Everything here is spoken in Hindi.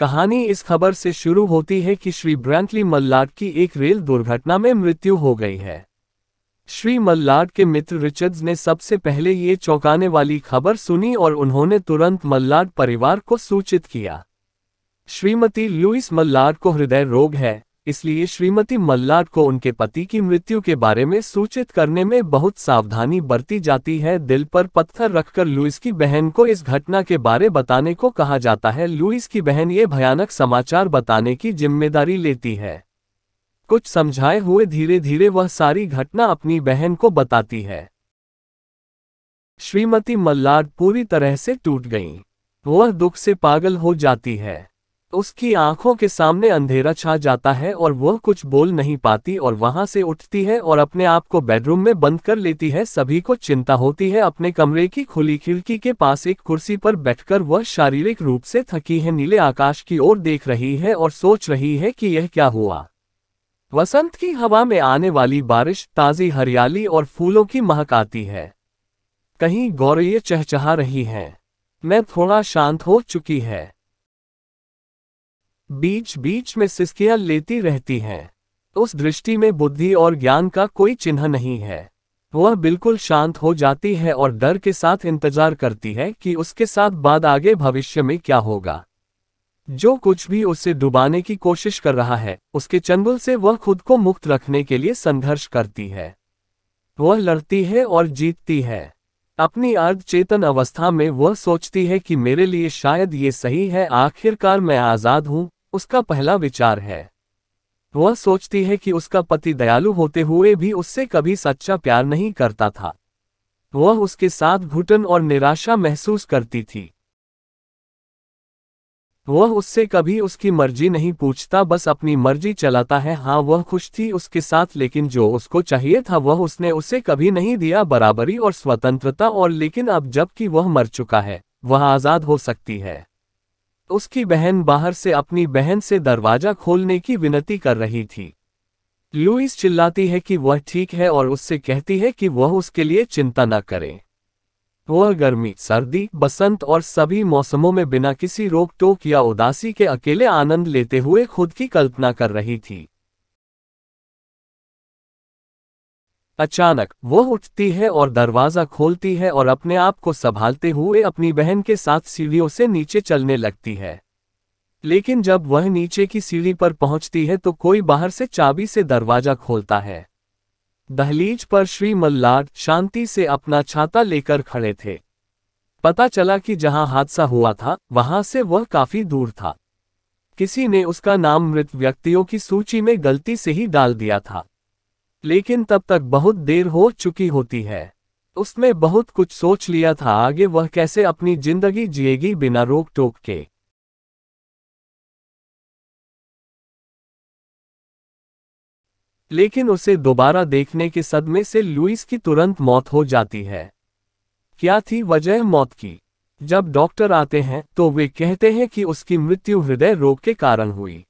कहानी इस खबर से शुरू होती है कि श्री ब्रांटली मल्लाड की एक रेल दुर्घटना में मृत्यु हो गई है श्री मल्लाड के मित्र रिचर्ड्स ने सबसे पहले ये चौंकाने वाली खबर सुनी और उन्होंने तुरंत मल्लाड परिवार को सूचित किया श्रीमती लुइस मल्लाड को हृदय रोग है इसलिए श्रीमती मल्लार को उनके पति की मृत्यु के बारे में सूचित करने में बहुत सावधानी बरती जाती है दिल पर पत्थर रखकर लुइस की बहन को इस घटना के बारे बताने को कहा जाता है लुइस की बहन ये भयानक समाचार बताने की जिम्मेदारी लेती है कुछ समझाए हुए धीरे धीरे वह सारी घटना अपनी बहन को बताती है श्रीमती मल्लार पूरी तरह से टूट गईं वह दुख से पागल हो जाती है उसकी आंखों के सामने अंधेरा छा जाता है और वह कुछ बोल नहीं पाती और वहां से उठती है और अपने आप को बेडरूम में बंद कर लेती है सभी को चिंता होती है अपने कमरे की खुली खिड़की के पास एक कुर्सी पर बैठकर वह शारीरिक रूप से थकी है नीले आकाश की ओर देख रही है और सोच रही है कि यह क्या हुआ वसंत की हवा में आने वाली बारिश ताज़ी हरियाली और फूलों की महक आती है कहीं गौरैया चहचहा रही है मैं थोड़ा शांत हो चुकी है बीच बीच में सिस्कियां लेती रहती हैं उस दृष्टि में बुद्धि और ज्ञान का कोई चिन्ह नहीं है वह बिल्कुल शांत हो जाती है और डर के साथ इंतजार करती है कि उसके साथ बाद आगे भविष्य में क्या होगा जो कुछ भी उसे डुबाने की कोशिश कर रहा है उसके चंगुल से वह खुद को मुक्त रखने के लिए संघर्ष करती है वह लड़ती है और जीतती है अपनी अर्ध चेतन अवस्था में वह सोचती है कि मेरे लिए शायद ये सही है आखिरकार मैं आज़ाद हूं उसका पहला विचार है वह सोचती है कि उसका पति दयालु होते हुए भी उससे कभी सच्चा प्यार नहीं करता था वह उसके साथ घुटन और निराशा महसूस करती थी वह उससे कभी उसकी मर्जी नहीं पूछता बस अपनी मर्जी चलाता है हाँ वह खुश थी उसके साथ लेकिन जो उसको चाहिए था वह उसने उसे कभी नहीं दिया बराबरी और स्वतंत्रता और लेकिन अब जबकि वह मर चुका है वह आज़ाद हो सकती है उसकी बहन बाहर से अपनी बहन से दरवाजा खोलने की विनती कर रही थी लुइस चिल्लाती है कि वह ठीक है और उससे कहती है कि वह उसके लिए चिंता न करे वह गर्मी सर्दी बसंत और सभी मौसमों में बिना किसी रोक टोक या उदासी के अकेले आनंद लेते हुए खुद की कल्पना कर रही थी अचानक वो उठती है और दरवाज़ा खोलती है और अपने आप को संभालते हुए अपनी बहन के साथ सीढ़ियों से नीचे चलने लगती है लेकिन जब वह नीचे की सीढ़ी पर पहुंचती है तो कोई बाहर से चाबी से दरवाज़ा खोलता है दहलीज पर श्री मल्लाड शांति से अपना छाता लेकर खड़े थे पता चला कि जहां हादसा हुआ था वहां से वह काफी दूर था किसी ने उसका नाम मृत व्यक्तियों की सूची में गलती से ही डाल दिया था लेकिन तब तक बहुत देर हो चुकी होती है उसने बहुत कुछ सोच लिया था आगे वह कैसे अपनी जिंदगी जिएगी बिना रोक टोक के लेकिन उसे दोबारा देखने के सदमे से लुइस की तुरंत मौत हो जाती है क्या थी वजह मौत की जब डॉक्टर आते हैं तो वे कहते हैं कि उसकी मृत्यु हृदय रोग के कारण हुई